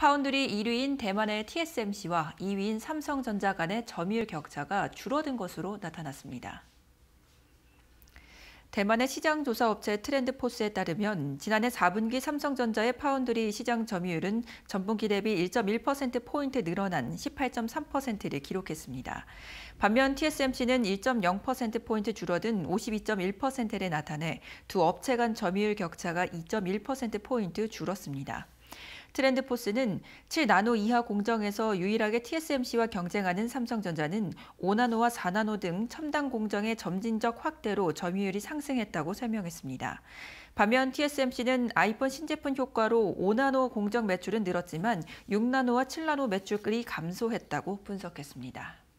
파운드리 1위인 대만의 TSMC와 2위인 삼성전자 간의 점유율 격차가 줄어든 것으로 나타났습니다. 대만의 시장조사업체 트렌드포스에 따르면 지난해 4분기 삼성전자의 파운드리 시장 점유율은 전분기 대비 1.1%포인트 늘어난 18.3%를 기록했습니다. 반면 TSMC는 1.0%포인트 줄어든 52.1%를 나타내 두 업체 간 점유율 격차가 2.1%포인트 줄었습니다. 트렌드포스는 7나노 이하 공정에서 유일하게 TSMC와 경쟁하는 삼성전자는 5나노와 4나노 등 첨단 공정의 점진적 확대로 점유율이 상승했다고 설명했습니다. 반면 TSMC는 아이폰 신제품 효과로 5나노 공정 매출은 늘었지만 6나노와 7나노 매출이 감소했다고 분석했습니다.